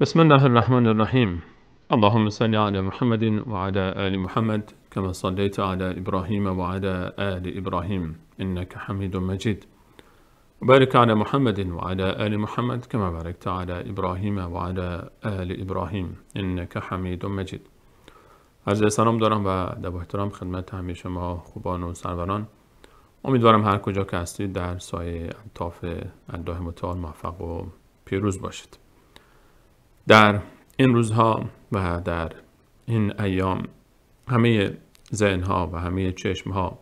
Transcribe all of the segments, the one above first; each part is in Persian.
بسم الله الرحمن الرحيم اللهم صل على محمد وعلى آل محمد كما صليت على إبراهيم وعلى آل إبراهيم إنك حميد مجيد وبارك على محمد وعلى آل محمد كما باركت على ابراهیم وعلى آل ابراهیم إنك حمید مجید عرض سلام دارم و دب احترام خدمت همه شما خوبان و سروران امیدوارم هر کجا که هستید در سایه الطاف الله متعال موفق و پیروز باشید در این روزها و در این ایام همه ذهنها و همه چشمها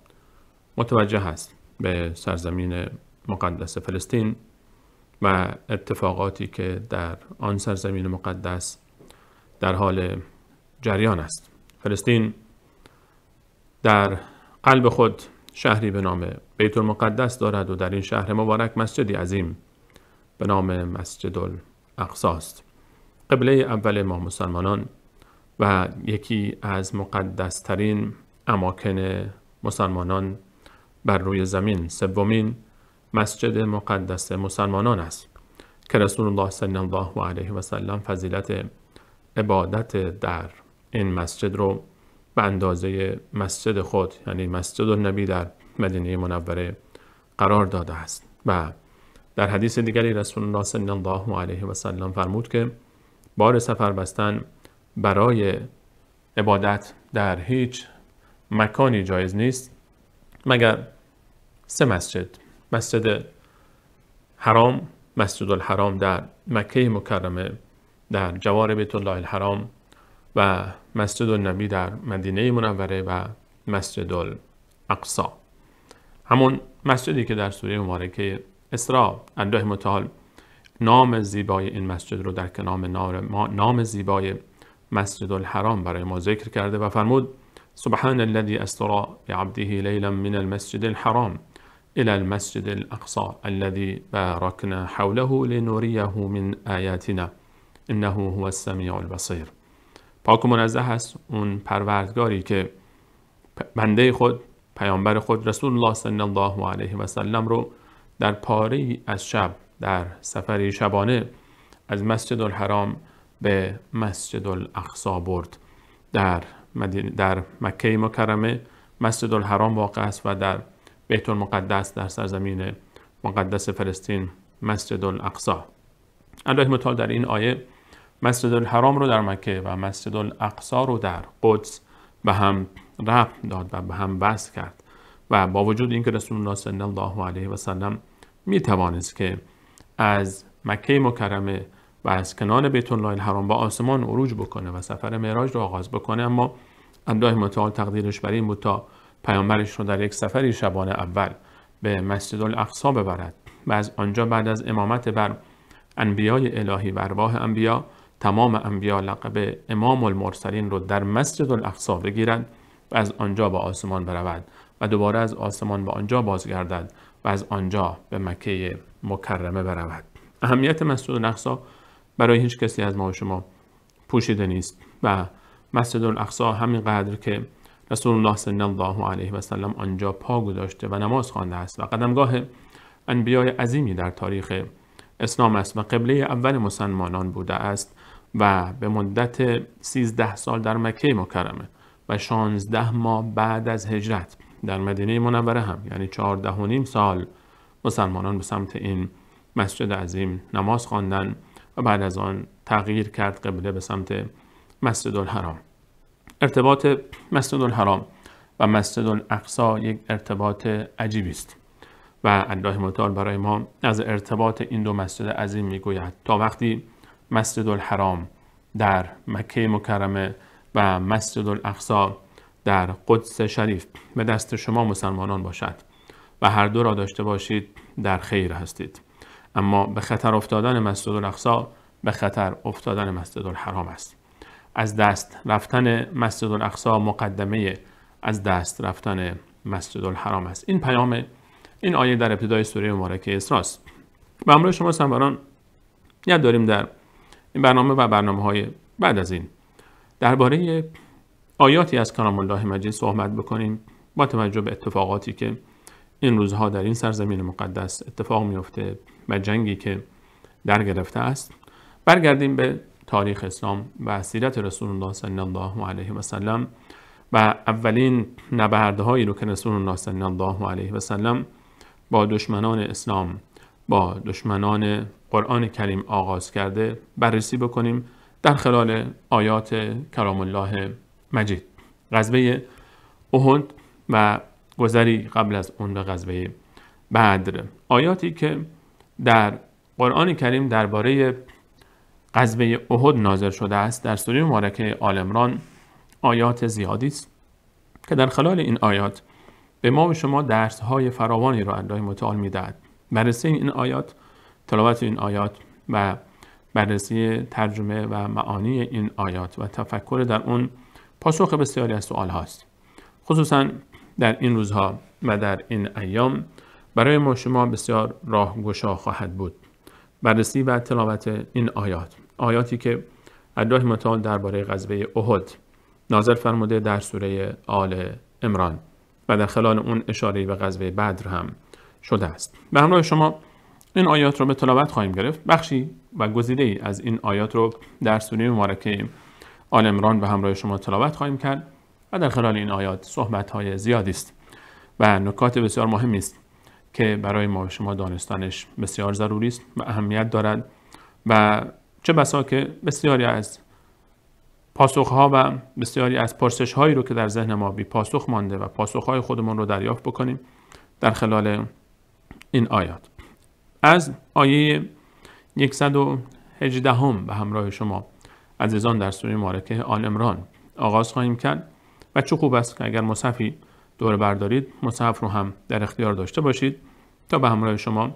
متوجه هست به سرزمین مقدس فلسطین و اتفاقاتی که در آن سرزمین مقدس در حال جریان است فلسطین در قلب خود شهری به نام بیت المقدس دارد و در این شهر مبارک مسجدی عظیم به نام مسجد است قبله اول ما مسلمانان و یکی از مقدسترین اماکن مسلمانان بر روی زمین سومین مسجد مقدس مسلمانان است که رسول الله صلی الله علیه و سلم فضیلت عبادت در این مسجد رو به اندازه مسجد خود یعنی مسجد النبی در مدینه منوره قرار داده است و در حدیث دیگری رسول الله صلی الله علیه و سلم فرمود که بار سفر بستن برای عبادت در هیچ مکانی جایز نیست مگر سه مسجد مسجد حرام مسجد الحرام در مکه مکرمه در جوار بیت الله الحرام و مسجد النبی در مدینه منوره و مسجد الاقصا همون مسجدی که در سوره مبارکه اسراء الله متعال نام زیبای این مسجد رو در کنام نام زیبای مسجد الحرام برای ما ذکر کرده و فرمود سبحان الذي استرا بعبده ليلا من المسجد الحرام الى المسجد الاقصى الذي باركنا حوله لنريه من آیاتنا انه هو السمیع البصیر پاک و منزه است اون پروردگاری که بنده خود پیامبر خود رسول الله صلی الله علیه و سلم رو در پاره از شب در سفری شبانه از مسجد الحرام به مسجد الاخصا برد در, در مکه مکرمه مسجد الحرام واقع است و در بیت المقدس در سرزمین مقدس فلسطین مسجد الاقصا الله متعال در این آیه مسجد الحرام رو در مکه و مسجد الاقصا رو در قدس به هم رفت داد و به هم وصل کرد و با وجود اینکه رسول الله صلی الله علیه و سلم می توانست که از مکه مکرمه و از کنان بیت الله الحرام با آسمان عروج بکنه و سفر معراج رو آغاز بکنه اما الله متعال تقدیرش بر این بود تا پیامبرش رو در یک سفری شبانه اول به مسجد الاقصا ببرد و از آنجا بعد از امامت بر انبیای الهی و ارواح انبیا تمام انبیا لقب امام المرسلین رو در مسجد الاقصا بگیرند و از آنجا به آسمان برود و دوباره از آسمان به آنجا بازگردد و از آنجا به مکه مکرمه برود اهمیت مسجد الاقصا برای هیچ کسی از ما و شما پوشیده نیست و مسجد همین قدر که رسول الله صلی الله علیه و سلم آنجا پا گذاشته و نماز خوانده است و قدمگاه انبیای عظیمی در تاریخ اسلام است و قبله اول مسلمانان بوده است و به مدت 13 سال در مکه مکرمه و 16 ماه بعد از هجرت در مدینه منوره هم یعنی چهارده و نیم سال مسلمانان به سمت این مسجد عظیم نماز خواندن و بعد از آن تغییر کرد قبله به سمت مسجد الحرام ارتباط مسجد الحرام و مسجد الاقصا یک ارتباط عجیبی است و الله متعال برای ما از ارتباط این دو مسجد عظیم میگوید تا وقتی مسجد الحرام در مکه مکرمه و مسجد الاقصا در قدس شریف به دست شما مسلمانان باشد و هر دو را داشته باشید در خیر هستید اما به خطر افتادن مسجد الاقصا به خطر افتادن مسجد الحرام است از دست رفتن مسجد الاقصا مقدمه از دست رفتن مسجد الحرام است این پیام این آیه در ابتدای سوره مبارکه است. به امر شما سمبران یاد داریم در این برنامه و برنامه های بعد از این درباره آیاتی از کلام الله مجید صحبت بکنیم با توجه به اتفاقاتی که این روزها در این سرزمین مقدس اتفاق میفته و جنگی که در گرفته است برگردیم به تاریخ اسلام و سیرت رسول الله صلی الله علیه و سلم و اولین نبردهایی رو که رسول الله صلی الله علیه و سلم با دشمنان اسلام با دشمنان قرآن کریم آغاز کرده بررسی بکنیم در خلال آیات کرام الله مجید غزوه احد و گذری قبل از اون به غزوه بدر آیاتی که در قرآن کریم درباره غزوه اهد ناظر شده است در سوره مبارکه آل عمران آیات زیادی است که در خلال این آیات به ما و شما درس های فراوانی را الله متعال میدهد بررسی این آیات تلاوت این آیات و بررسی ترجمه و معانی این آیات و تفکر در اون پاسخ بسیاری از سوال هاست خصوصا در این روزها و در این ایام برای ما شما بسیار راه خواهد بود بررسی و تلاوت این آیات آیاتی که الله متعال درباره غزوه احد نازل فرموده در سوره آل امران و در خلال اون اشاره به غزوه بدر هم شده است به همراه شما این آیات رو به تلاوت خواهیم گرفت بخشی و گزیده ای از این آیات رو در سوره مبارکه آل امران به همراه شما تلاوت خواهیم کرد و در خلال این آیات صحبت های زیادی است و نکات بسیار مهمی است که برای ما شما دانستانش بسیار ضروری است و اهمیت دارد و چه بسا که بسیاری از پاسخها و بسیاری از پرسش هایی رو که در ذهن ما بی پاسخ مانده و پاسخ های خودمون رو دریافت بکنیم در خلال این آیات از آیه 118 هم به همراه شما عزیزان در سوره مارکه آل امران آغاز خواهیم کرد و چه خوب است که اگر مصحفی دور بردارید مصحف رو هم در اختیار داشته باشید تا به همراه شما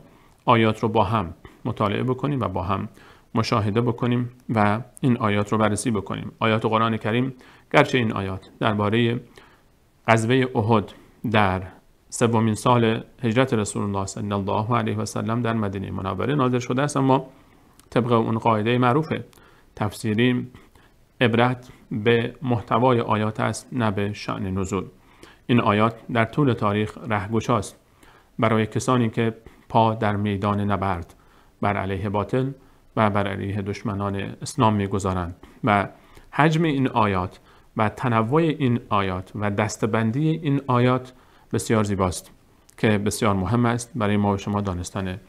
آیات رو با هم مطالعه بکنیم و با هم مشاهده بکنیم و این آیات رو بررسی بکنیم آیات قرآن کریم گرچه این آیات درباره غزوه احد در سومین سال هجرت رسول الله صلی الله علیه و سلم در مدینه منوره نازل شده است اما طبق اون قاعده معروفه تفسیری عبرت به محتوای آیات است نه به شعن نزول این آیات در طول تاریخ است. برای کسانی که پا در میدان نبرد بر علیه باطل و بر علیه دشمنان اسلام میگذارند و حجم این آیات و تنوع این آیات و دستبندی این آیات بسیار زیباست که بسیار مهم است برای ما و شما دانستن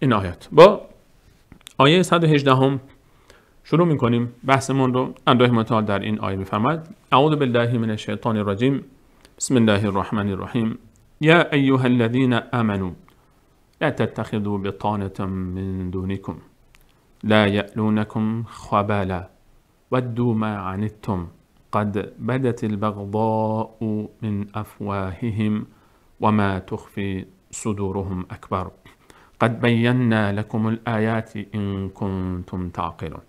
این آیات با آیه 118 هم شروع میکنیم بحثمون رو الله متعال در این آیه میفرماید اعوذ بالله من الشیطان الرجیم بسم الله الرحمن الرحیم یا ایها الذین آمنوا لا تتخذوا بطانة من دونكم لا يألونكم خبالا ودوا ما عنتم قد بدت البغضاء من أفواههم وما تخفي صدورهم أكبر قد بينا لكم الآيات إن كنتم تعقلون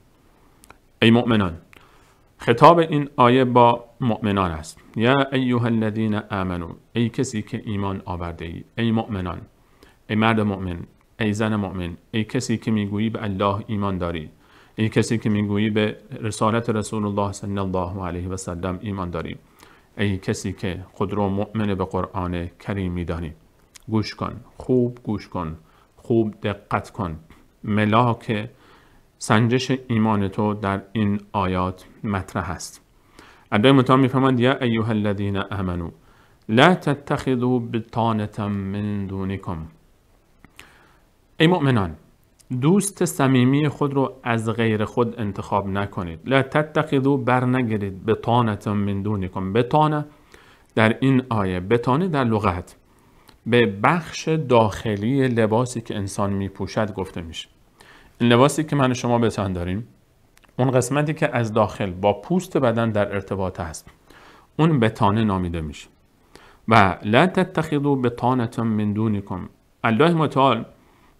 ای مؤمنان خطاب این آیه با مؤمنان است یا ایها الذین آمنو ای کسی که ایمان آورده ای ای مؤمنان ای مرد مؤمن ای زن مؤمن ای کسی که میگویی به الله ایمان داری ای کسی که میگویی به رسالت رسول الله صلی الله علیه و سلم ایمان داری ای کسی که خود رو مؤمن به قرآن کریم میدانی گوش کن خوب گوش کن خوب دقت کن ملاک سنجش ایمان تو در این آیات مطرح است ادای متعال میفهمند یا ایها الذین امنو لا تتخذوا بطانه من دونکم ای مؤمنان دوست صمیمی خود رو از غیر خود انتخاب نکنید لا تتخذوا بر نگیرید من دونکم بطانه در این آیه بطانه در لغت به بخش داخلی لباسی که انسان میپوشد گفته میشه لباسی که من شما به داریم اون قسمتی که از داخل با پوست بدن در ارتباط هست اون تانه نامیده میشه و لا تتخذوا بطانه من دونكم الله متعال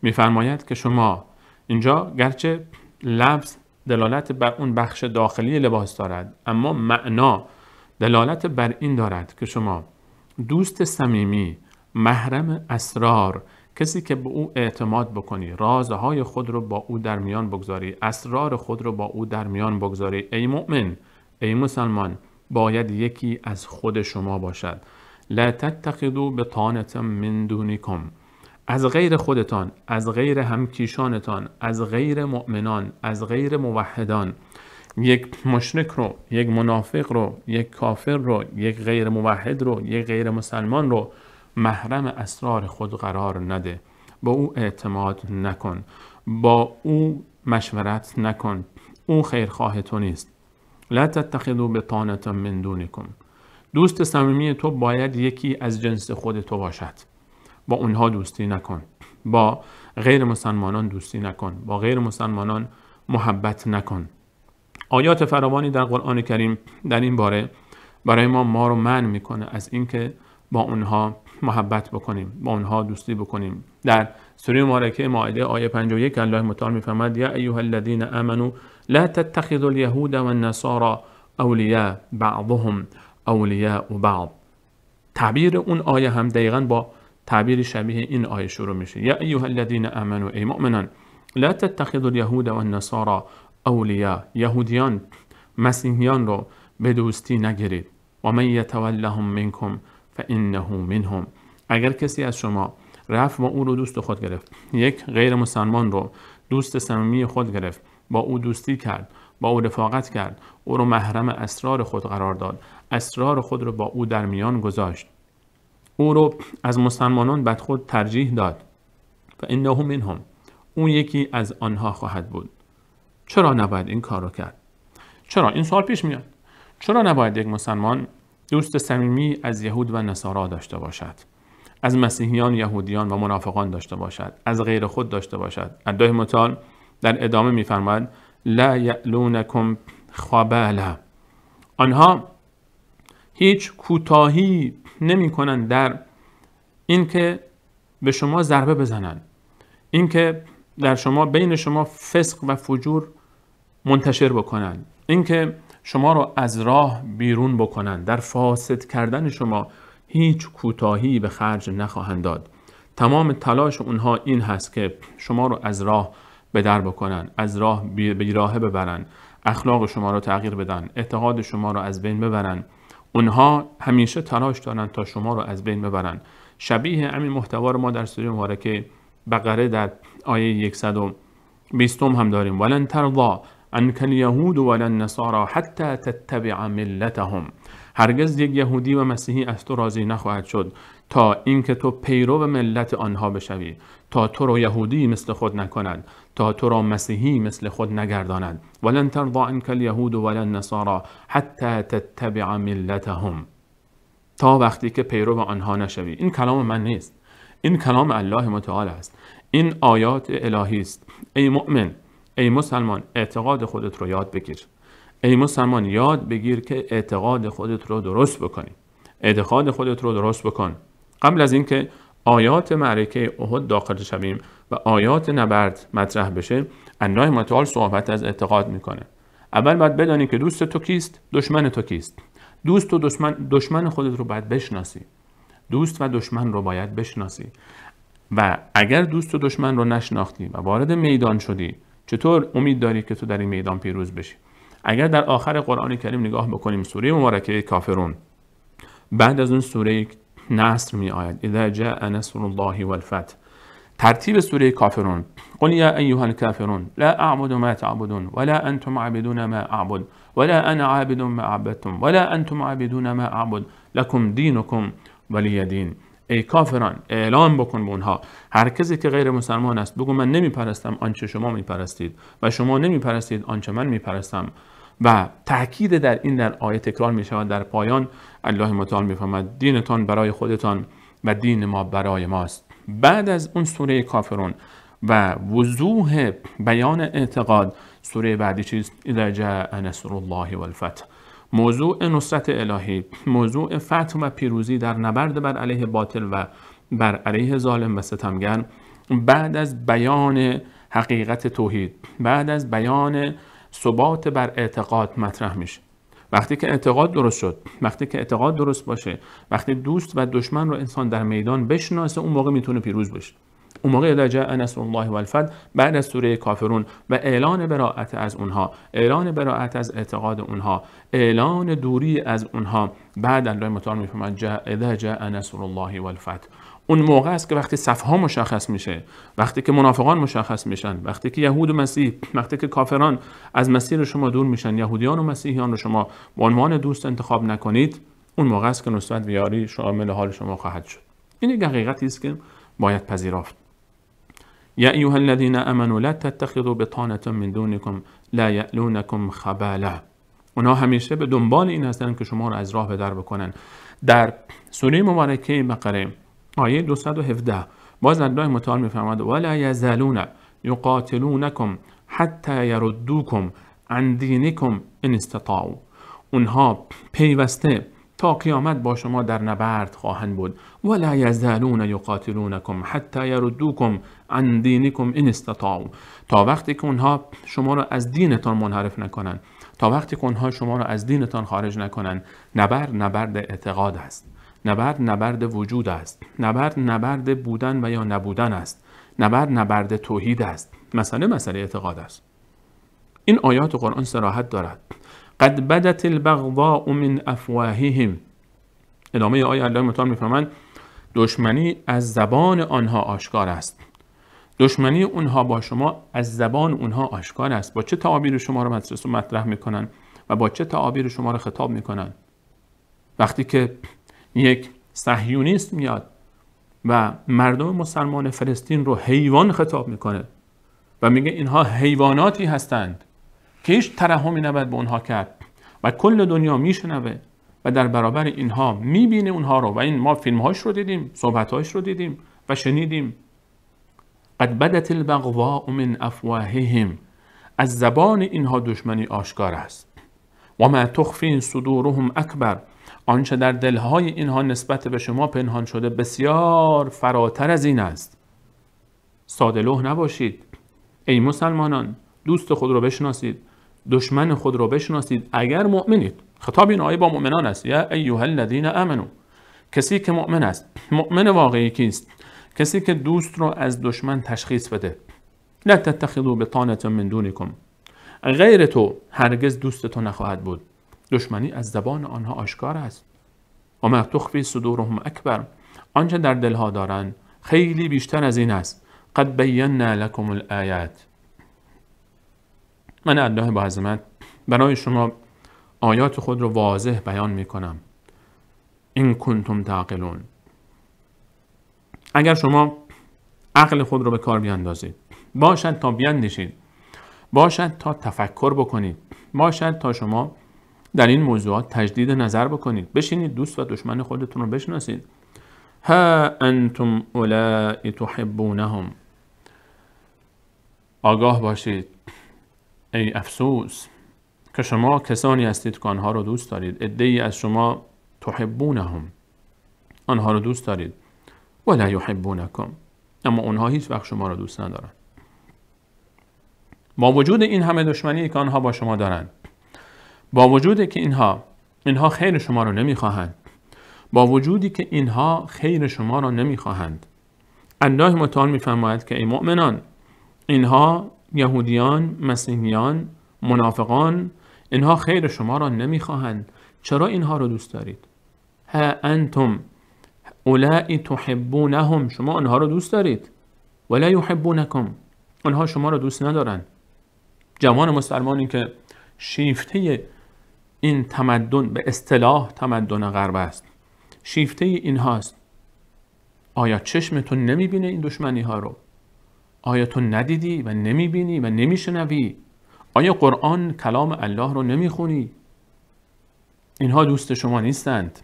میفرماید که شما اینجا گرچه لفظ دلالت بر اون بخش داخلی لباس دارد اما معنا دلالت بر این دارد که شما دوست صمیمی محرم اسرار کسی که به او اعتماد بکنی رازهای خود رو با او در میان بگذاری اسرار خود رو با او در میان بگذاری ای مؤمن ای مسلمان باید یکی از خود شما باشد لا تتخذوا بطانه من دونكم از غیر خودتان از غیر همکیشانتان از غیر مؤمنان از غیر موحدان یک مشرک رو یک منافق رو یک کافر رو یک غیر موحد رو یک غیر مسلمان رو محرم اسرار خود قرار نده با او اعتماد نکن با او مشورت نکن او خیرخواه تو نیست لا تتخذوا بطانة من دونکم دوست صمیمی تو باید یکی از جنس خود تو باشد با اونها دوستی نکن با غیر مسلمانان دوستی نکن با غیر مسلمانان محبت نکن آیات فراوانی در قرآن کریم در این باره برای ما ما رو من میکنه از اینکه با اونها محبت بکنیم با اونها دوستی بکنیم در سوره مبارکه مائده آیه 51 الله متعال میفرماید یا ایها الذین امنوا لا تتخذوا الیهود والنصاری اولیاء بعضهم اولیاء بعض تعبیر اون آیه هم دقیقا با تعبیر شبیه این آیه شروع میشه یا ایها الذين امنوا ای مؤمنان لا تتخذوا اليهود والنصارى اولیاء یهودیان مسیحیان رو به دوستی نگیرید و من یتولهم منکم فانه منهم اگر کسی از شما رفت و او رو دوست خود گرفت یک غیر مسلمان رو دوست صمیمی خود گرفت با او دوستی کرد با او رفاقت کرد او رو محرم اسرار خود قرار داد اسرار خود رو با او در میان گذاشت او رو از مسلمانان بد خود ترجیح داد و انه منهم اون یکی از آنها خواهد بود چرا نباید این کار رو کرد چرا این سوال پیش میاد چرا نباید یک مسلمان دوست صمیمی از یهود و نصارا داشته باشد از مسیحیان یهودیان و منافقان داشته باشد از غیر خود داشته باشد ادای متعال در ادامه میفرماید لا یعلونکم خبالا آنها هیچ کوتاهی نمی کنند در اینکه به شما ضربه بزنند اینکه در شما بین شما فسق و فجور منتشر بکنند اینکه شما رو از راه بیرون بکنند در فاسد کردن شما هیچ کوتاهی به خرج نخواهند داد تمام تلاش اونها این هست که شما رو از راه به در بکنن از راه بیراهه ببرن اخلاق شما رو تغییر بدن اعتقاد شما رو از بین ببرن اونها همیشه تلاش دارن تا شما رو از بین ببرن شبیه همین محتوا رو ما در سوره مبارکه بقره در آیه 120 هم داریم ولن ترضا انک الیهود ولا النصارا حتی تتبع ملتهم هرگز یک یهودی و مسیحی از تو راضی نخواهد شد تا اینکه تو پیرو ملت آنها بشوی تا تو را یهودی مثل خود نکند تا تو را مسیحی مثل خود نگرداند ولن ترضا یهود و ولا النصارا حتی تتبع ملتهم تا وقتی که پیرو آنها نشوی این کلام من نیست این کلام الله متعال است این آیات الهی است ای مؤمن ای مسلمان اعتقاد خودت رو یاد بگیر ای مسلمان یاد بگیر که اعتقاد خودت رو درست بکنی اعتقاد خودت رو درست بکن قبل از اینکه آیات معرکه احد داخل شویم و آیات نبرد مطرح بشه الله متعال صحبت از اعتقاد میکنه اول باید بدانی که دوست تو کیست دشمن تو کیست دوست و دشمن, دشمن خودت رو باید بشناسی دوست و دشمن رو باید بشناسی و اگر دوست و دشمن رو نشناختی و وارد میدان شدی چطور امید داری که تو در این میدان پیروز بشی اگر در آخر قرآن کریم نگاه بکنیم سوره مبارکه کافرون بعد از اون سوره نصر می آید اذا جاء نصر الله والفتح ترتیب سوره کافرون قل یا ایها الكافرون لا اعبد ما تعبدون ولا انتم عابدون ما اعبد ولا انا عابد ما عبدتم ولا انتم عابدون ما اعبد لكم دينكم ولی دین ای کافران اعلام بکن به اونها هر کسی که غیر مسلمان است بگو من نمیپرستم آنچه شما میپرستید و شما نمیپرستید آنچه من میپرستم و تاکید در این در آیه تکرار می شود در پایان الله متعال میفهمد دینتان برای خودتان و دین ما برای ماست بعد از اون سوره کافرون و وضوح بیان اعتقاد سوره بعدی چیز اذا جاء نصر الله والفتح موضوع نصرت الهی موضوع فتح و پیروزی در نبرد بر علیه باطل و بر علیه ظالم و ستمگر بعد از بیان حقیقت توحید بعد از بیان ثبات بر اعتقاد مطرح میشه وقتی که اعتقاد درست شد وقتی که اعتقاد درست باشه وقتی دوست و دشمن رو انسان در میدان بشناسه اون موقع میتونه پیروز بشه اون موقع اذا جاء نصر الله والفد بعد از سوره کافرون و اعلان براعت از اونها اعلان براعت از اعتقاد اونها اعلان دوری از اونها بعد الله متعال میفهمد جاء اذا جاء نصر الله والفد اون موقع است که وقتی صفها مشخص میشه وقتی که منافقان مشخص میشن وقتی که یهود و مسیح وقتی که کافران از مسیر شما دور میشن یهودیان و مسیحیان رو شما به عنوان دوست انتخاب نکنید اون موقع است که نصرت و شامل حال شما خواهد شد این یک است که باید پذیرفت یا ایها الذین امنوا لا تتخذوا بطانة من دونکم لا یالونکم خبالا اونا همیشه به دنبال این هستند که شما رو از راه بدر بکنن در سوره مبارکه بقره آیه 217 باز الله متعال میفرماد ولا یزالون یقاتلونکم حتی یردوکم عن دینکم ان استطاعوا اونها پیوسته تا قیامت با شما در نبرد خواهند بود ولا یزالون یقاتلونکم حتی یردوکم عن دینکم ان استطاعو تا وقتی که اونها شما را از دینتان منحرف نکنند تا وقتی که اونها شما را از دینتان خارج نکنند نبرد نبرد اعتقاد است نبرد نبرد وجود است نبرد نبرد بودن و یا نبودن است نبرد نبرد توحید است مسئله مسئله اعتقاد است این آیات قرآن سراحت دارد قد بدت البغضاء من افواههم ادامه آیه الله متعال میفرمایند دشمنی از زبان آنها آشکار است دشمنی اونها با شما از زبان اونها آشکار است با چه تعابیر شما رو مطرح مطرح میکنن و با چه تعابیر شما رو خطاب میکنن وقتی که یک صهیونیست میاد و مردم مسلمان فلسطین رو حیوان خطاب میکنه و میگه اینها حیواناتی هستند که هیچ ترحمی نباید به اونها کرد و کل دنیا میشنوه و در برابر اینها میبینه اونها رو و این ما فیلم هاش رو دیدیم هاش رو دیدیم و شنیدیم قد بدت البغواء من افواههم از زبان اینها دشمنی آشکار است و ما تخفی صدورهم اکبر آنچه در دلهای اینها نسبت به شما پنهان شده بسیار فراتر از این است ساده نباشید ای مسلمانان دوست خود رو بشناسید دشمن خود را بشناسید اگر مؤمنید خطاب این آیه با مؤمنان است یا ایها الذین امنو کسی که مؤمن است مؤمن واقعی کیست کسی که دوست را از دشمن تشخیص بده لا تتخذوا بطانه من دونكم غیر تو هرگز دوست تو نخواهد بود دشمنی از زبان آنها آشکار است و ما تخفی صدورهم اکبر آنچه در دلها دارند خیلی بیشتر از این است قد بینا لکم الآیات من الله با عظمت برای شما آیات خود رو واضح بیان می کنم این کنتم تعقلون اگر شما عقل خود رو به کار بیاندازید باشد تا بیاندیشید باشد تا تفکر بکنید باشد تا شما در این موضوعات تجدید نظر بکنید بشینید دوست و دشمن خودتون رو بشناسید ها انتم اولئی تحبونهم آگاه باشید ای افسوس که شما کسانی هستید که آنها رو دوست دارید ای از شما تحبونهم آنها رو دوست دارید ولا یحبونکم اما آنها هیچ وقت شما رو دوست ندارند با وجود این همه دشمنی که آنها با شما دارند با وجود که اینها اینها خیر شما را نمیخواهند با وجودی که اینها خیر شما را نمیخواهند الله متعال میفرماید که ای مؤمنان اینها یهودیان، مسیحیان، منافقان اینها خیر شما را نمیخواهند چرا اینها را دوست دارید ها انتم اولئی تحبونهم شما آنها را دوست دارید ولا یحبونکم آنها شما را دوست ندارند جوان مسلمانی که شیفته این تمدن به اصطلاح تمدن غرب است شیفته اینهاست. آیا چشمتون نمیبینه این دشمنی ها رو آیا تو ندیدی و نمیبینی و نمیشنوی؟ آیا قرآن کلام الله رو نمیخونی؟ اینها دوست شما نیستند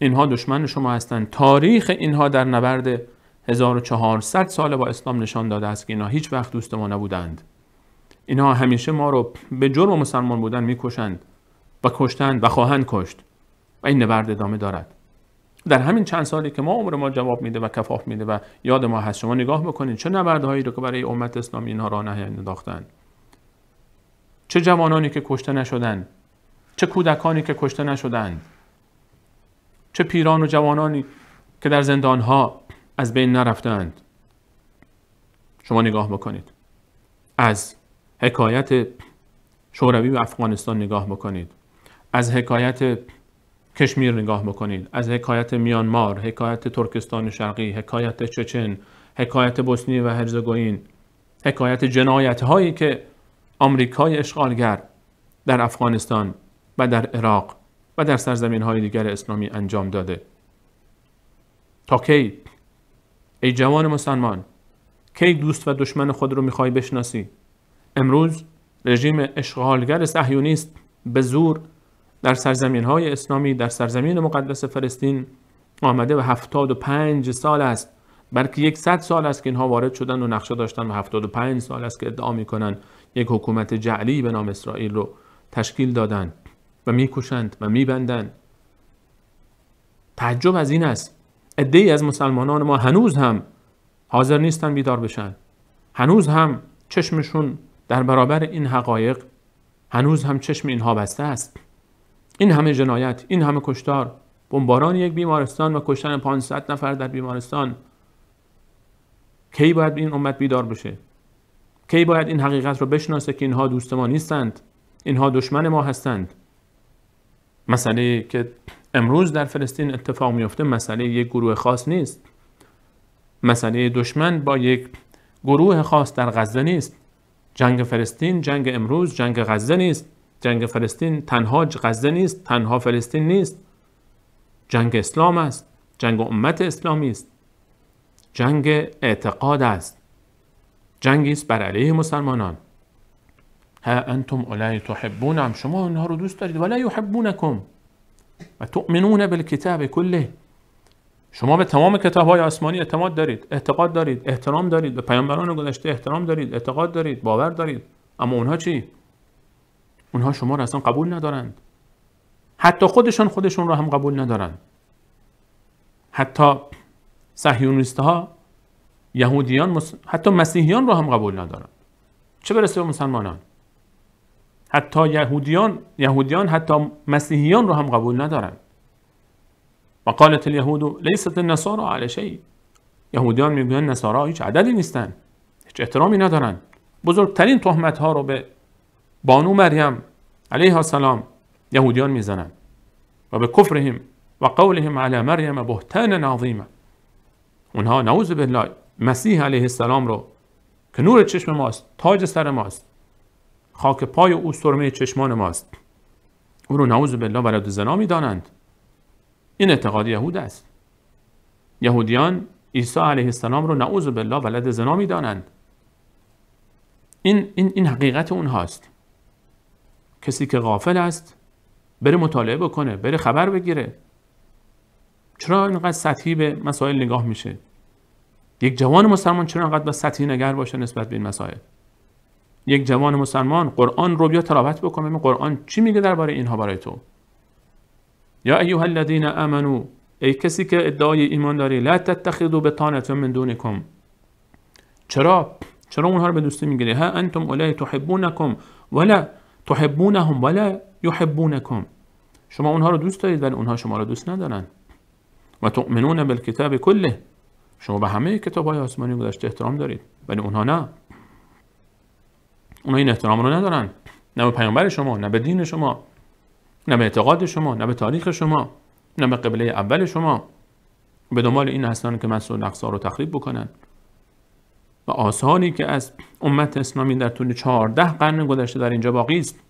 اینها دشمن شما هستند تاریخ اینها در نبرد 1400 سال با اسلام نشان داده است که اینها هیچ وقت دوست ما نبودند اینها همیشه ما رو به جرم مسلمان بودن میکشند و کشتند و خواهند کشت و این نبرد ادامه دارد در همین چند سالی که ما عمر ما جواب میده و کفاف میده و یاد ما هست شما نگاه بکنید چه نبردهایی رو که برای امت اسلامی اینها نهی انداختن چه جوانانی که کشته نشدن چه کودکانی که کشته نشدن چه پیران و جوانانی که در زندانها از بین نرفتند شما نگاه بکنید از حکایت شوروی و افغانستان نگاه بکنید از حکایت کشمیر نگاه بکنید از حکایت میانمار حکایت ترکستان شرقی حکایت چچن حکایت بوسنی و هرزگوین حکایت جنایت هایی که آمریکای اشغالگر در افغانستان و در عراق و در سرزمین های دیگر اسلامی انجام داده تا کی ای جوان مسلمان کی دوست و دشمن خود رو میخوای بشناسی امروز رژیم اشغالگر صهیونیست به زور در سرزمین های اسلامی در سرزمین مقدس فلسطین آمده و 75 سال است بلکه یکصد سال است که اینها وارد شدن و نقشه داشتن و 75 سال است که ادعا میکنن یک حکومت جعلی به نام اسرائیل رو تشکیل دادن و میکشند و میبندند تعجب از این است عده از مسلمانان ما هنوز هم حاضر نیستن بیدار بشن هنوز هم چشمشون در برابر این حقایق هنوز هم چشم اینها بسته است این همه جنایت این همه کشتار بمباران یک بیمارستان و کشتن 500 نفر در بیمارستان کی باید این امت بیدار بشه کی باید این حقیقت رو بشناسه که اینها دوست ما نیستند اینها دشمن ما هستند مسئله که امروز در فلسطین اتفاق میفته مسئله یک گروه خاص نیست مسئله دشمن با یک گروه خاص در غزه نیست جنگ فلسطین جنگ امروز جنگ غزه نیست جنگ فلسطین تنها غزه نیست تنها فلسطین نیست جنگ اسلام است جنگ امت اسلامی است جنگ اعتقاد است جنگی است بر علیه مسلمانان ها انتم اولای تحبونم شما اونها رو دوست دارید ولا یحبونکم و تؤمنون بالکتاب کله شما به تمام کتاب های آسمانی اعتماد دارید اعتقاد دارید احترام دارید به پیامبران گذشته احترام دارید اعتقاد دارید باور دارید اما اونها چی اونها شما را اصلا قبول ندارند حتی خودشان خودشون را هم قبول ندارند حتی صهیونیستها، ها یهودیان حتی مسیحیان رو هم قبول ندارند چه برسه به مسلمانان حتی یهودیان یهودیان حتی مسیحیان رو هم قبول ندارند و قالت الیهود لیست النصارا علی شی. یهودیان میگن نصارا هیچ عددی نیستن هیچ احترامی ندارند بزرگترین تهمت ها رو به بانو مریم علیه السلام یهودیان میزنن و به کفرهم و قولهم علی مریم بهتان عظیمه اونها نعوذ بالله مسیح علیه السلام رو که نور چشم ماست تاج سر ماست خاک پای او سرمه چشمان ماست او رو نعوذ بالله ولد زنا میدانند این اعتقاد یهود است یهودیان عیسی علیه السلام رو نعوذ بالله ولد زنا میدانند این این این حقیقت اونهاست کسی که غافل است بره مطالعه بکنه بره خبر بگیره چرا اینقدر سطحی به مسائل نگاه میشه یک جوان مسلمان چرا انقدر سطحی نگر باشه نسبت به این مسائل یک جوان مسلمان قرآن رو بیا تلاوت بکنه ببین قرآن چی میگه درباره اینها برای تو یا ایها الذین آمنو ای کسی که ادعای ایمان داری لا تتخذوا بطانه من دونکم چرا چرا اونها رو به دوستی میگیری ها انتم اولای تحبونکم ولا تحبونهم ولا یحبونکم شما اونها رو دوست دارید ولی اونها شما رو دوست ندارن و تؤمنون بالکتاب کله شما به همه کتاب های آسمانی گذشته احترام دارید ولی اونها نه اونها این احترام رو ندارن نه به پیامبر شما نه به دین شما نه به اعتقاد شما نه به تاریخ شما نه به قبله اول شما به دنبال این هستن که مسئول نقصار رو تخریب بکنن و آثاری که از امت اسلامی در طول 14 قرن گذشته در اینجا باقی است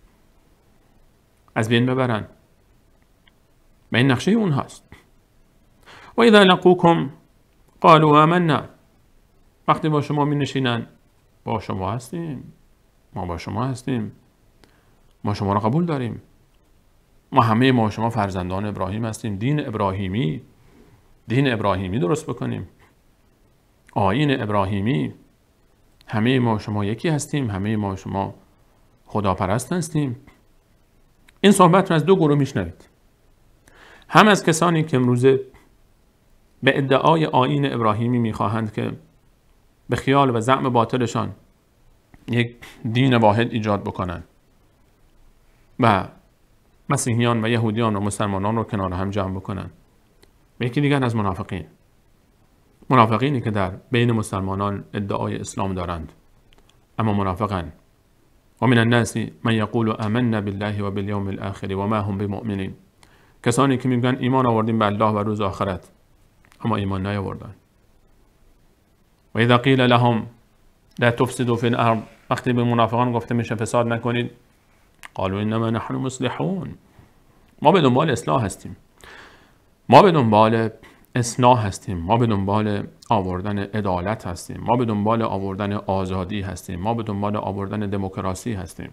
از بین ببرن و این نقشه هست و اذا لقوکم قالوا آمنا وقتی با شما می نشینن با شما هستیم ما با شما هستیم ما شما را قبول داریم ما همه ما شما فرزندان ابراهیم هستیم دین ابراهیمی دین ابراهیمی درست بکنیم آین ابراهیمی همه ما شما یکی هستیم همه ما شما خداپرست هستیم این صحبت رو از دو گروه میشنوید هم از کسانی که امروزه به ادعای آین ابراهیمی میخواهند که به خیال و زعم باطلشان یک دین واحد ایجاد بکنند و مسیحیان و یهودیان و مسلمانان رو کنار هم جمع بکنند و یکی دیگر از منافقین منافقینی که در بین مسلمانان ادعای اسلام دارند اما منافقان و من الناس من یقول آمنا بالله و بالیوم الاخر و ما هم بمؤمنین کسانی که میگن ایمان آوردیم به الله و روز آخرت اما ایمان نیاوردن و اذا قیل لهم لا تفسدوا في الارض وقتی به منافقان گفته میشه فساد نکنید قالوا انما نحن مصلحون ما به دنبال اصلاح هستیم ما به دنبال اصلاح هستیم ما به دنبال آوردن عدالت هستیم ما به دنبال آوردن آزادی هستیم ما به دنبال آوردن دموکراسی هستیم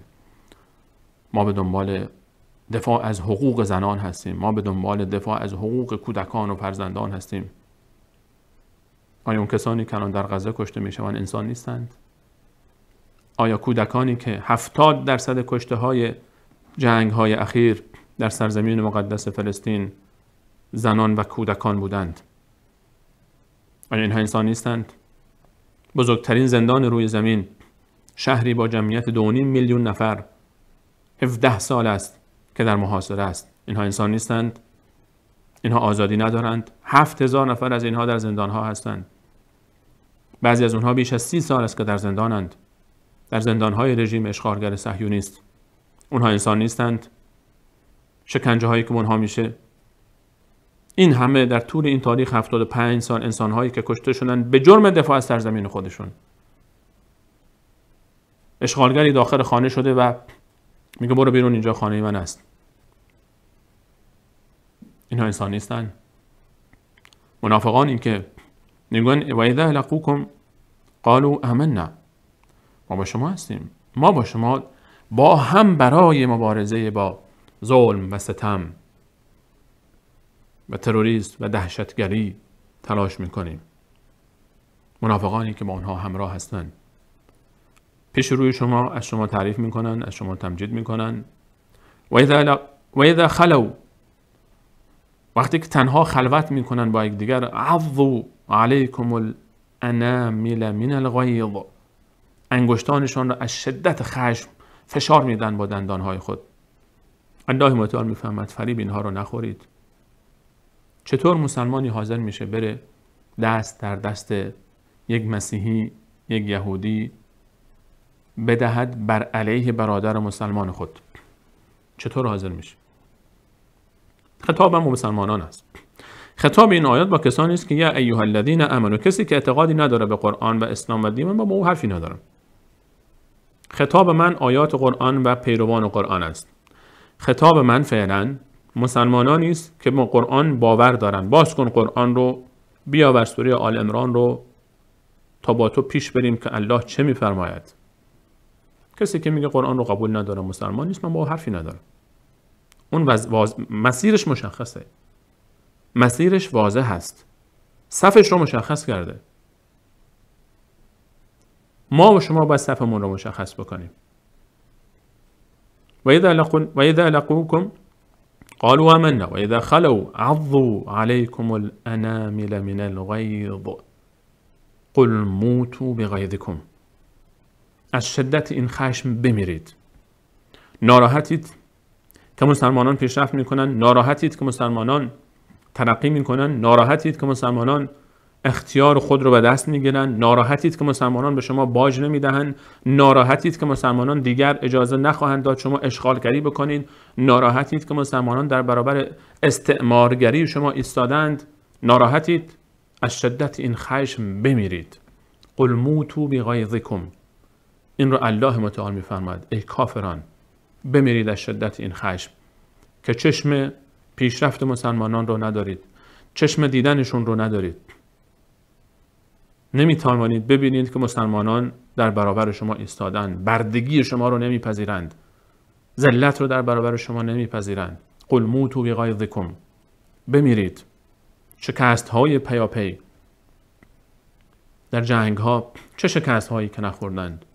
ما به دنبال دفاع از حقوق زنان هستیم ما به دنبال دفاع از حقوق کودکان و فرزندان هستیم آیا اون کسانی که الان در غزه کشته میشوند انسان نیستند آیا کودکانی که هفتاد درصد کشته های جنگ های اخیر در سرزمین مقدس فلسطین زنان و کودکان بودند آیا اینها انسان نیستند بزرگترین زندان روی زمین شهری با جمعیت 2.5 میلیون نفر 17 سال است که در محاصره است اینها انسان نیستند اینها آزادی ندارند هفت هزار نفر از اینها در زندان ها هستند بعضی از اونها بیش از سی سال است که در زندانند در زندان های رژیم اشغالگر صهیونیست اونها انسان نیستند شکنجه هایی که اونها میشه این همه در طول این تاریخ 75 سال هایی که کشته شدن به جرم دفاع از سرزمین خودشون اشغالگری داخل خانه شده و میگه برو بیرون اینجا خانه من است اینها انسان نیستن منافقان این که میگن و اذا قالو قالوا نه. ما با شما هستیم ما با شما با هم برای مبارزه با ظلم و ستم و تروریست و دهشتگری تلاش میکنیم منافقانی که با آنها همراه هستند پیش روی شما از شما تعریف میکنن از شما تمجید میکنن و اذا, و خلو وقتی که تنها خلوت میکنن با دیگر عضو علیکم الانامل من الغیض انگشتانشان را از شدت خشم فشار میدن با دندانهای خود الله متعال میفهمد فریب اینها رو نخورید چطور مسلمانی حاضر میشه بره دست در دست یک مسیحی یک یهودی بدهد بر علیه برادر مسلمان خود چطور حاضر میشه خطاب هم مسلمانان است خطاب این آیات با کسانی است که یا ایها الذین امنوا کسی که اعتقادی نداره به قرآن و اسلام و دین من با, با او حرفی ندارم خطاب من آیات قرآن و پیروان قرآن است خطاب من فعلا مسلمانانی است که با قرآن باور دارن باز کن قرآن رو بیاور سوره آل امران رو تا با تو پیش بریم که الله چه میفرماید کسی که میگه قرآن رو قبول نداره مسلمان نیست من با حرفی ندارم اون مسیرش مشخصه مسیرش واضح هست صفش رو مشخص کرده ما و شما باید صفمون رو مشخص بکنیم و اذا لقوکم قالوا آمنا وإذا خلوا عضوا عليكم الأنامل من الغيظ قل موتوا بغیظکم از شدت این خشم بمیرید ناراحتید که مسلمانان پیشرفت میکنن ناراحتید که مسلمانان ترقی میکنن ناراحتید که مسلمانان اختیار خود رو به دست میگیرن ناراحتید که مسلمانان به شما باج نمیدهند ناراحتید که مسلمانان دیگر اجازه نخواهند داد شما اشغالگری بکنید ناراحتید که مسلمانان در برابر استعمارگری شما ایستادند ناراحتید از شدت این خشم بمیرید قل موتو بغیظکم این رو الله متعال میفرماید ای کافران بمیرید از شدت این خشم که چشم پیشرفت مسلمانان رو ندارید چشم دیدنشون رو ندارید نمیتوانید ببینید که مسلمانان در برابر شما ایستادن بردگی شما رو نمیپذیرند ذلت رو در برابر شما نمیپذیرند قل موتو غایظکم بمیرید شکست های پیاپی در جنگ ها چه شکست هایی که نخوردند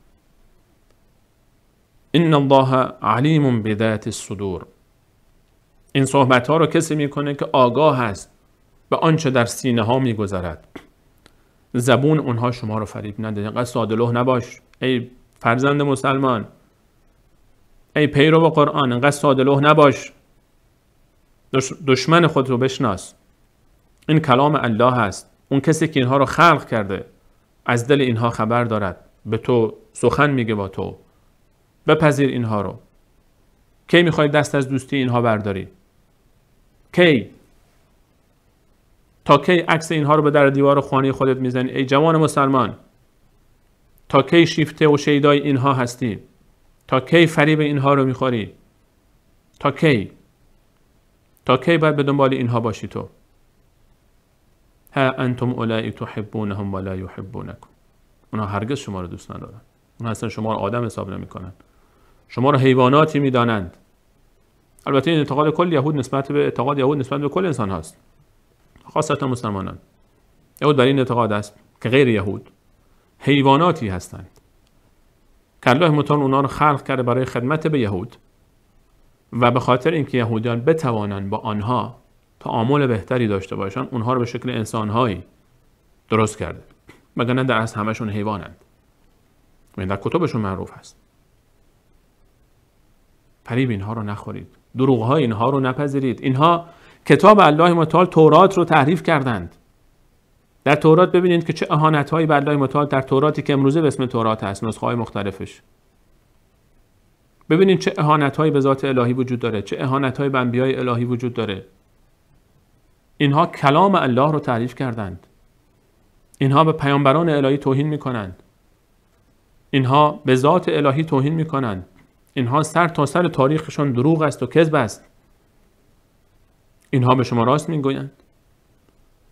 ان الله علیم بذات الصدور این صحبت ها رو کسی میکنه که آگاه است به آنچه در سینه ها میگذرد زبون اونها شما رو فریب نده اینقدر ساده نباش ای فرزند مسلمان ای پیرو قرآن انقدر ساده نباش دشمن خود رو بشناس این کلام الله هست اون کسی که اینها رو خلق کرده از دل اینها خبر دارد به تو سخن میگه با تو بپذیر اینها رو کی میخوای دست از دوستی اینها برداری کی تا کی عکس اینها رو به در دیوار خانه خودت میزنی ای جوان مسلمان تا کی شیفته و شیدای اینها هستی تا کی فریب اینها رو میخوری تا کی تا کی باید به دنبال اینها باشی تو ها انتم اولئی تحبونهم ولا یحبونکم اونها هرگز شما رو دوست ندارن اونها اصلا شما رو آدم حساب کنن شما رو حیواناتی میدانند البته این اعتقاد کل یهود نسبت به اعتقاد یهود نسبت به کل انسان هست خاصتا مسلمانان یهود بر این اعتقاد است که غیر یهود حیواناتی هستند که الله متعال اونا رو خلق کرده برای خدمت به یهود و به خاطر اینکه یهودیان بتوانند با آنها تعامل بهتری داشته باشند اونها رو به شکل انسانهایی درست کرده مگر در اصل همشون حیوانند و این در کتبشون معروف هست فریب اینها رو نخورید دروغ های اینها رو نپذیرید اینها کتاب الله متعال تورات رو تحریف کردند در تورات ببینید که چه اهانت هایی به الله در توراتی که امروزه به اسم تورات هست نسخه های مختلفش ببینید چه اهانت هایی به ذات الهی وجود داره چه اهانت هایی به انبیای الهی وجود داره اینها کلام الله رو تعریف کردند اینها به پیامبران الهی توهین میکنند اینها به ذات الهی توهین میکنند اینها سر تا سر تاریخشان دروغ است و کذب است اینها به شما راست میگویند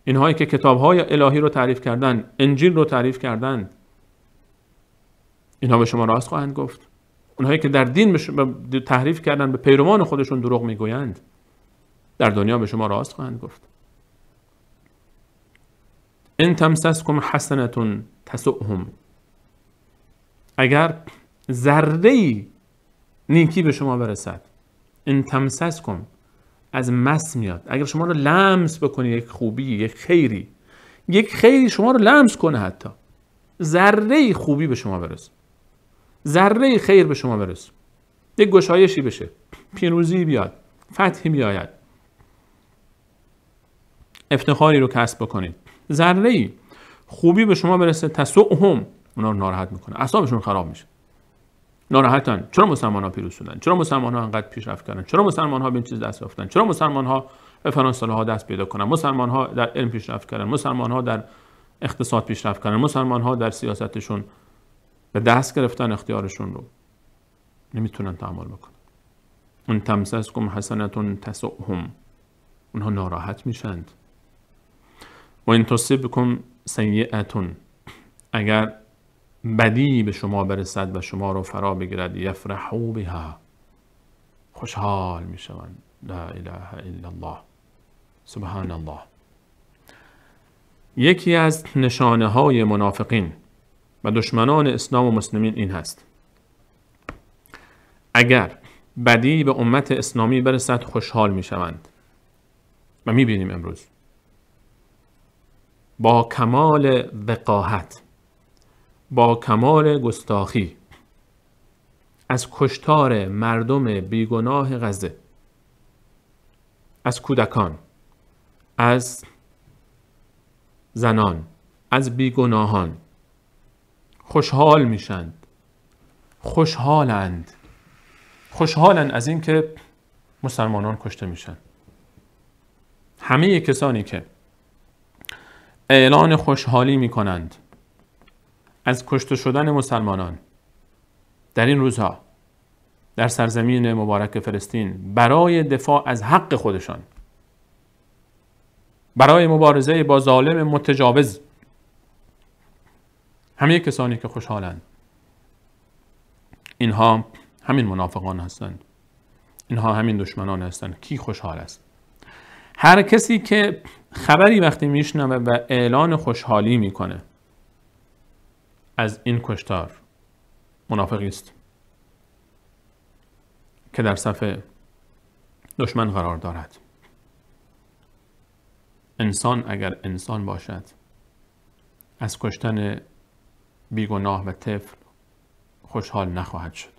اینهایی که کتابهای الهی رو تعریف کردن انجیل رو تعریف کردن اینها به شما راست خواهند گفت اونهایی که در دین به تحریف کردن به پیروان خودشون دروغ میگویند در دنیا به شما راست خواهند گفت ان تمسسکم حسنتون تسوهم. اگر ذره نیکی به شما برسد ان تمسسکم از مس میاد اگر شما رو لمس بکنی یک خوبی یک خیری یک خیری شما رو لمس کنه حتی ذره خوبی به شما برسه ذره خیر به شما برسه یک گشایشی بشه پیروزی بیاد فتحی بیاید افتخاری رو کسب بکنید ذره خوبی به شما برسه تسوهم اونا رو ناراحت میکنه اعصابشون خراب میشه ناراحتن چرا مسلمان ها پیروز شدن چرا مسلمان ها انقدر پیشرفت کردن چرا مسلمان ها به این چیز دست یافتن چرا مسلمان ها به فرانسه ها دست پیدا کنن مسلمان ها در علم پیشرفت کردن مسلمان ها در اقتصاد پیشرفت کردن مسلمان ها در سیاستشون به دست گرفتن اختیارشون رو نمیتونن تعامل بکنن تمسس کوم حسنتون تسعهم اونها ناراحت میشند و این کم سیئتون اگر بدی به شما برسد و شما رو فرا بگیرد یفرحو بها خوشحال می شوند لا اله الا الله سبحان الله یکی از نشانه های منافقین و دشمنان اسلام و مسلمین این هست اگر بدی به امت اسلامی برسد خوشحال می شوند و می بینیم امروز با کمال وقاحت با کمال گستاخی از کشتار مردم بیگناه غزه از کودکان از زنان از بیگناهان خوشحال میشند خوشحالند خوشحالند از اینکه مسلمانان کشته میشن همه کسانی که اعلان خوشحالی میکنند از کشته شدن مسلمانان در این روزها در سرزمین مبارک فلسطین برای دفاع از حق خودشان برای مبارزه با ظالم متجاوز همه کسانی که خوشحالند اینها همین منافقان هستند اینها همین دشمنان هستند کی خوشحال است هر کسی که خبری وقتی میشنوه و اعلان خوشحالی میکنه از این کشتار منافقی است که در صفحه دشمن قرار دارد انسان اگر انسان باشد از کشتن بیگناه و طفل خوشحال نخواهد شد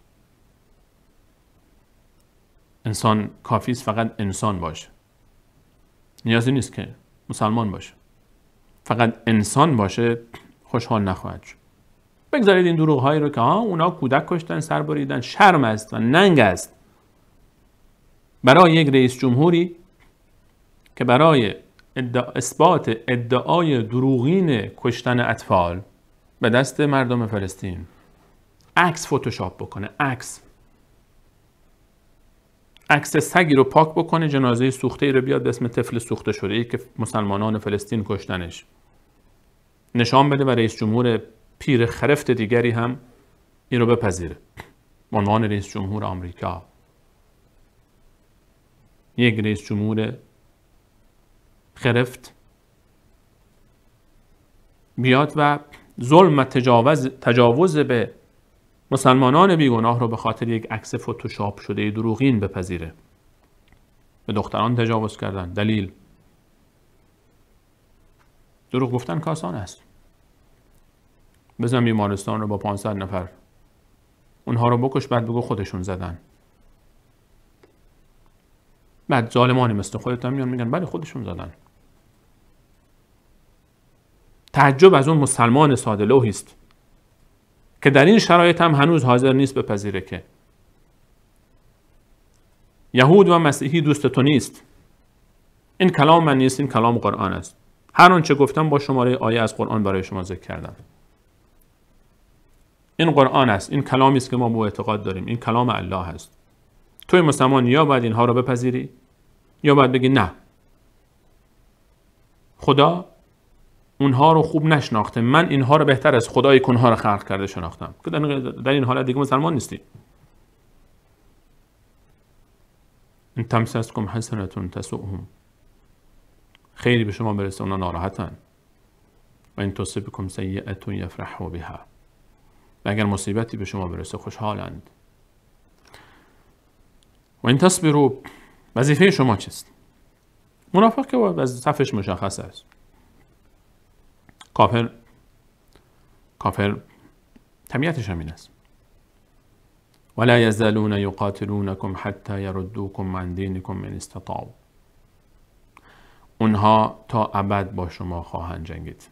انسان کافی است فقط انسان باشه نیازی نیست که مسلمان باشه فقط انسان باشه خوشحال نخواهد شد بگذارید این دروغ هایی رو که ها اونا کودک کشتن سر شرم است و ننگ است برای یک رئیس جمهوری که برای اثبات ادعای دروغین کشتن اطفال به دست مردم فلسطین عکس فتوشاپ بکنه عکس عکس سگی رو پاک بکنه جنازه سوخته ای رو بیاد به اسم طفل سوخته شده ای که مسلمانان فلسطین کشتنش نشان بده و رئیس جمهور پیر خرفت دیگری هم این رو بپذیره عنوان رئیس جمهور آمریکا یک رئیس جمهور خرفت بیاد و ظلم و تجاوز, تجاوز به مسلمانان بیگناه رو به خاطر یک عکس فتوشاپ شده دروغین بپذیره به دختران تجاوز کردن دلیل دروغ گفتن کاسان است بزن بیمارستان رو با 500 نفر اونها رو بکش بعد بگو خودشون زدن بعد ظالمانی مثل خودت هم میان میگن بله خودشون زدن تعجب از اون مسلمان ساده است که در این شرایط هم هنوز حاضر نیست بپذیره که یهود و مسیحی دوست تو نیست این کلام من نیست این کلام قرآن است هر چه گفتم با شماره آیه از قرآن برای شما ذکر کردم این قرآن است این کلامی است که ما به اعتقاد داریم این کلام الله است توی مسلمان یا باید اینها رو بپذیری یا باید بگی نه خدا اونها رو خوب نشناخته من اینها رو بهتر از خدای کنها رو خلق کرده شناختم که در این حالت دیگه مسلمان نیستی این کم حسنتون تسوهم خیلی به شما برسه اونا ناراحتن و این سیعتون یفرح و بها اگر مصیبتی به شما برسه خوشحالند و این تصبرو وظیفه شما چیست منافق که صفش مشخص است کافر کافر طبیعتش همین است ولا یزالون یقاتلونکم حتی یردوکم عن دینکم ان استطاعوا اونها تا ابد با شما خواهند جنگید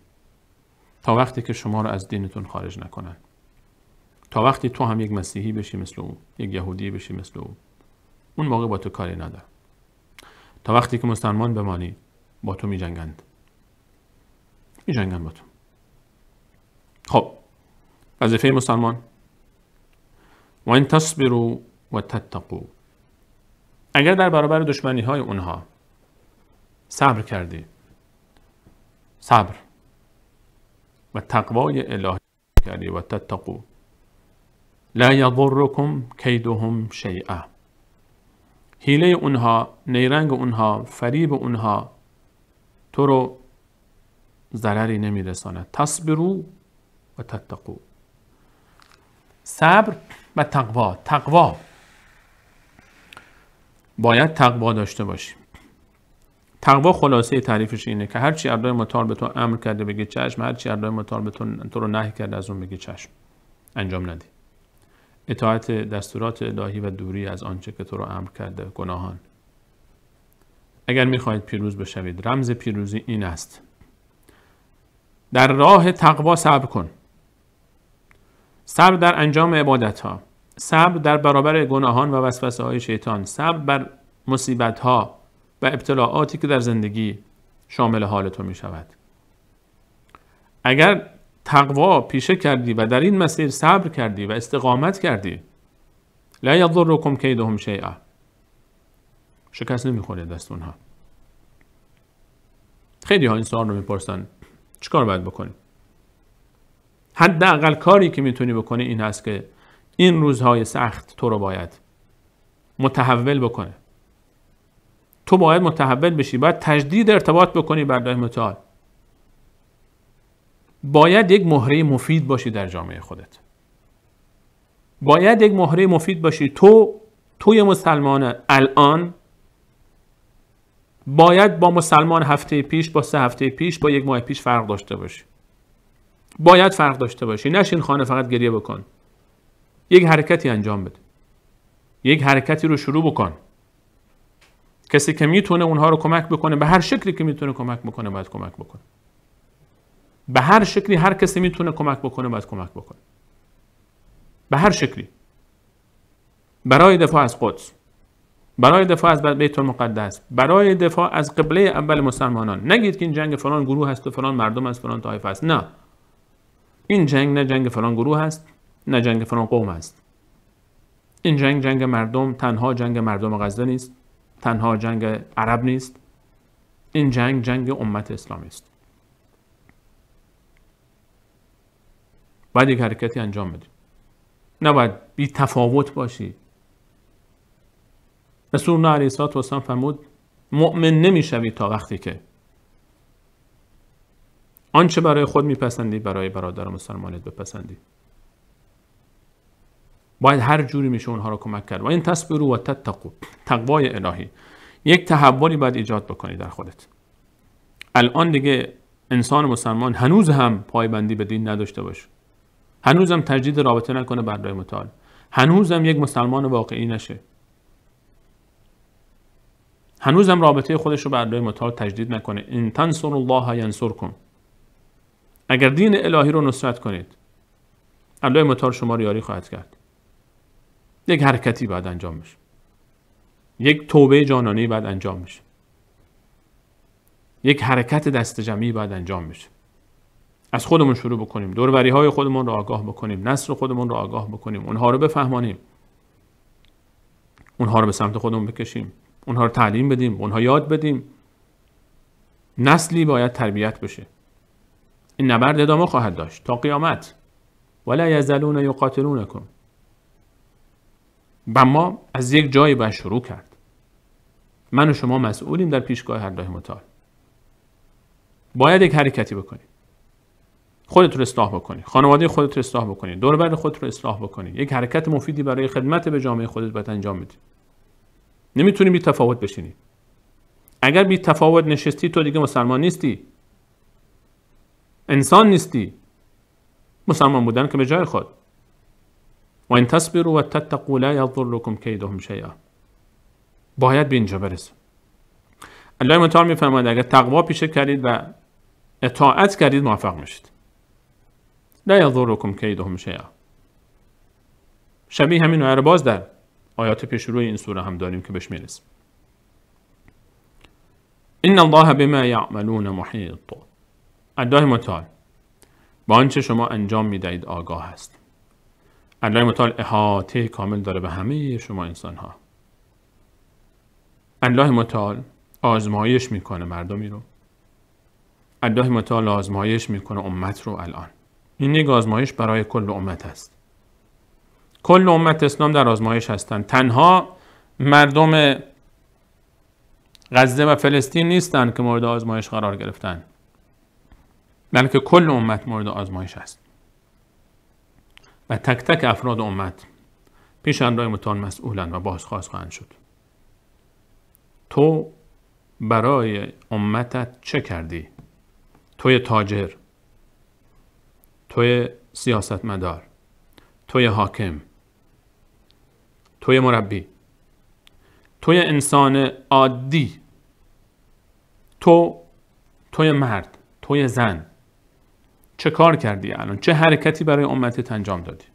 تا وقتی که شما را از دینتون خارج نکنند تا وقتی تو هم یک مسیحی بشی مثل او یک یهودی بشی مثل او اون موقع با تو کاری ندارم تا وقتی که مسلمان بمانی با تو می جنگند می جنگند با تو خب وظیفه مسلمان و این تصبرو و تتقو اگر در برابر دشمنی های اونها صبر کردی صبر و تقوای الهی کردی و تتقو لا یضرکم کیدهم شیئا حیله اونها نیرنگ اونها فریب اونها تو رو ضرری نمیرساند تصبرو و تتقو صبر و تقوا تقوا باید تقوا داشته باشیم تقوا خلاصه تعریفش اینه که هرچی الله مطال به تو امر کرده بگه چشم هرچی الله مطال به تو رو نهی کرده از اون بگه چشم انجام ندی اطاعت دستورات الهی و دوری از آنچه که تو را امر کرده گناهان اگر میخواهید پیروز بشوید رمز پیروزی این است در راه تقوا صبر کن صبر در انجام عبادت ها صبر در برابر گناهان و وسوسه شیطان صبر بر مصیبت ها و ابتلاعاتی که در زندگی شامل حال تو می شود اگر تقوا پیشه کردی و در این مسیر صبر کردی و استقامت کردی لا یضرکم کیدهم شیئا شکست نمیخوره دست اونها خیلی ها این سوال رو میپرسن چیکار باید بکنی؟ حداقل کاری که میتونی بکنی این هست که این روزهای سخت تو رو باید متحول بکنه تو باید متحول بشی باید تجدید ارتباط بکنی بر متعال باید یک مهره مفید باشی در جامعه خودت باید یک مهره مفید باشی تو توی مسلمان الان باید با مسلمان هفته پیش با سه هفته پیش با یک ماه پیش فرق داشته باشی باید فرق داشته باشی نشین خانه فقط گریه بکن یک حرکتی انجام بده یک حرکتی رو شروع بکن کسی که میتونه اونها رو کمک بکنه به هر شکلی که میتونه کمک بکنه باید کمک بکنه به هر شکلی هر کسی میتونه کمک بکنه باید کمک بکنه به هر شکلی برای دفاع از قدس برای دفاع از بیت المقدس برای دفاع از قبله اول مسلمانان نگید که این جنگ فلان گروه هست و فلان مردم از فلان طایفه است نه این جنگ نه جنگ فلان گروه هست نه جنگ فلان قوم است این جنگ جنگ مردم تنها جنگ مردم غزه نیست تنها جنگ عرب نیست این جنگ جنگ امت اسلامی است باید یک حرکتی انجام بدیم نباید بی تفاوت باشی رسول الله علیه و سلام فرمود مؤمن نمیشوی تا وقتی که آنچه برای خود میپسندی برای برادر مسلمانت بپسندی باید هر جوری میشه اونها رو کمک کرد و این تصبرو و تتقو تقوای الهی یک تحولی باید ایجاد بکنی در خودت الان دیگه انسان مسلمان هنوز هم پایبندی به دین نداشته باشه هنوزم تجدید رابطه نکنه برای متعال هنوزم یک مسلمان واقعی نشه هنوزم رابطه خودش رو برای متعال تجدید نکنه این تنصر الله کن. اگر دین الهی رو نصرت کنید الله متعال شما رو یاری خواهد کرد یک حرکتی بعد انجام بشه یک توبه جانانه بعد انجام بشه یک حرکت دست جمعی بعد انجام بشه از خودمون شروع بکنیم دوروری های خودمون رو آگاه بکنیم نسل خودمون رو آگاه بکنیم اونها رو بفهمانیم اونها رو به سمت خودمون بکشیم اونها رو تعلیم بدیم اونها یاد بدیم نسلی باید تربیت بشه این نبرد ادامه خواهد داشت تا قیامت ولا یزلون یقاتلونکم و ما از یک جایی باید شروع کرد من و شما مسئولیم در پیشگاه الله متعال باید یک حرکتی بکنیم خودت رو اصلاح بکنی خانواده خودت رو اصلاح بکنی دور بر خودت رو اصلاح بکنی یک حرکت مفیدی برای خدمت به جامعه خودت باید انجام بدی نمیتونی بی تفاوت بشینی اگر بی تفاوت نشستی تو دیگه مسلمان نیستی انسان نیستی مسلمان بودن که به جای خود و این و تتقو لا یضرکم کیدهم شیئا باید به اینجا برسیم الله متعال اگر تقوا پیشه کردید و اطاعت کردید موفق میشید لا یضرکم کیدهم شیئا شبیه همین آیه باز در آیات پیش روی این سوره هم داریم که بهش میرسیم ان الله بما یعملون محیط الله متعال با آنچه شما انجام میدهید آگاه است الله متعال احاطه کامل داره به همه شما انسان ها الله متعال آزمایش میکنه مردمی رو الله متعال آزمایش میکنه امت رو الان این یک آزمایش برای کل امت است کل امت اسلام در آزمایش هستند تنها مردم غزه و فلسطین نیستند که مورد آزمایش قرار گرفتن بلکه کل امت مورد آزمایش است و تک تک افراد امت پیش الله متعال مسئولند و بازخواست خواهند شد تو برای امتت چه کردی؟ توی تاجر توی سیاستمدار توی حاکم توی مربی توی انسان عادی تو توی مرد توی زن چه کار کردی الان چه حرکتی برای امتت انجام دادی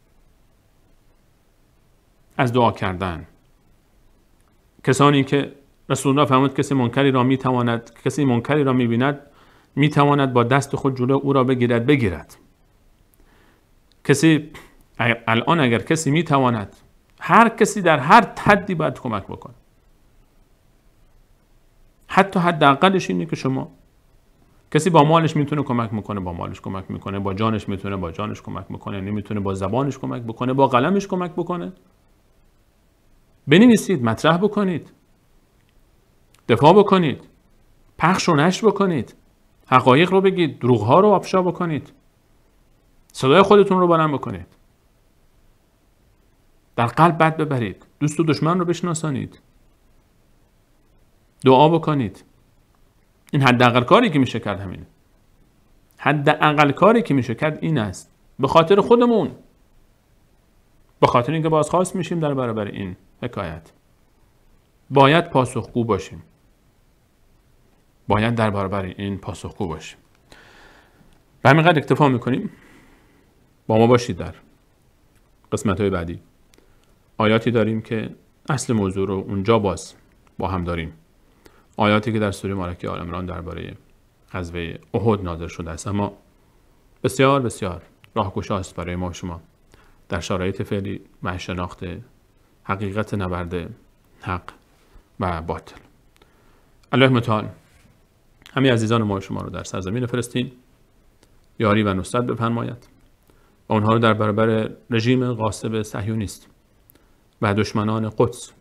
از دعا کردن کسانی که رسول الله فرمود کسی منکری را میتواند کسی منکری را میبیند میتواند با دست خود جلو او را بگیرد بگیرد کسی الان اگر کسی میتواند هر کسی در هر تدی باید کمک بکنه حتی حداقلش اینه که شما کسی با مالش میتونه کمک میکنه با مالش کمک میکنه با جانش میتونه با جانش کمک میکنه نمیتونه با زبانش کمک بکنه با قلمش کمک بکنه بنویسید مطرح بکنید دفاع بکنید پخش و نشر بکنید حقایق رو بگید دروغ ها رو افشا بکنید صدای خودتون رو بلند بکنید در قلب بد ببرید دوست و دشمن رو بشناسانید دعا بکنید این حداقل کاری که میشه کرد همینه حداقل کاری که میشه کرد این است به خاطر خودمون به خاطر اینکه بازخواست میشیم در برابر این حکایت باید پاسخگو باشیم باید در برابر این پاسخگو باشیم به همین اکتفا میکنیم با ما باشید در قسمت های بعدی آیاتی داریم که اصل موضوع رو اونجا باز با هم داریم آیاتی که در سوره مارکی آل عمران درباره غزوه احد نازل شده است اما بسیار بسیار است برای ما شما در شرایط فعلی و حقیقت نبرده حق و باطل الله متعال همه عزیزان ما شما رو در سرزمین فلسطین یاری و نصرت بفرماید و آنها رو در برابر رژیم غاصب صهیونیست و دشمنان قدس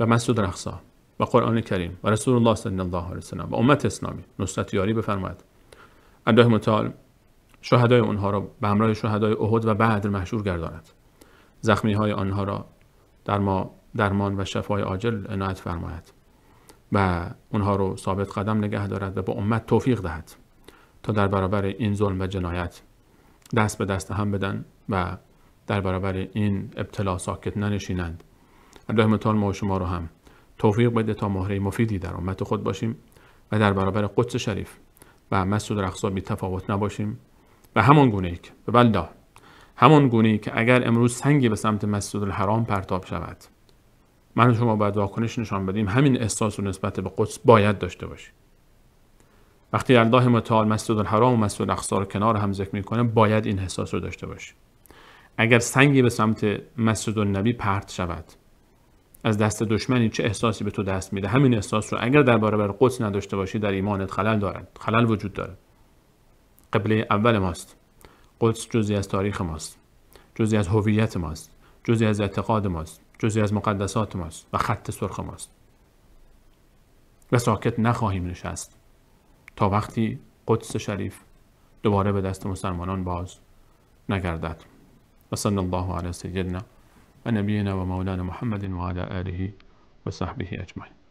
و مسجد رقصا و قرآن کریم و رسول الله صلی الله علیه وسلم و امت اسلامی نصرت یاری بفرماید الله متعال شهدای اونها را به همراه شهدای احد و بعد مشهور گرداند زخمی های آنها را در ما درمان و شفای عاجل عنایت فرماید و اونها رو ثابت قدم نگه دارد و به امت توفیق دهد تا در برابر این ظلم و جنایت دست به دست هم بدن و در برابر این ابتلا ساکت ننشینند الله متعال ما و شما رو هم توفیق بده تا مهره مفیدی در امت خود باشیم و در برابر قدس شریف و مسجد الاقصا بی تفاوت نباشیم و همان گونه ای که همان گونه که اگر امروز سنگی به سمت مسجد الحرام پرتاب شود من و شما باید واکنش نشان بدیم همین احساس و نسبت به قدس باید داشته باشیم وقتی الله متعال مسجد الحرام و مسجد الاقصا رو کنار هم ذکر میکنه باید این حساس رو داشته باشی. اگر سنگی به سمت مسجد النبی پرت شود از دست دشمنی چه احساسی به تو دست میده همین احساس رو اگر در برابر قدس نداشته باشی در ایمانت خلل دارد خلل وجود داره. قبله اول ماست قدس جزی از تاریخ ماست جزی از هویت ماست جزی از اعتقاد ماست جزی از مقدسات ماست و خط سرخ ماست و ساکت نخواهیم نشست تا وقتی قدس شریف دوباره به دست مسلمانان باز نگردد و صلی الله علی سیدنا و نبینا و مولانا محمد و علی آله و صحبه اجمعین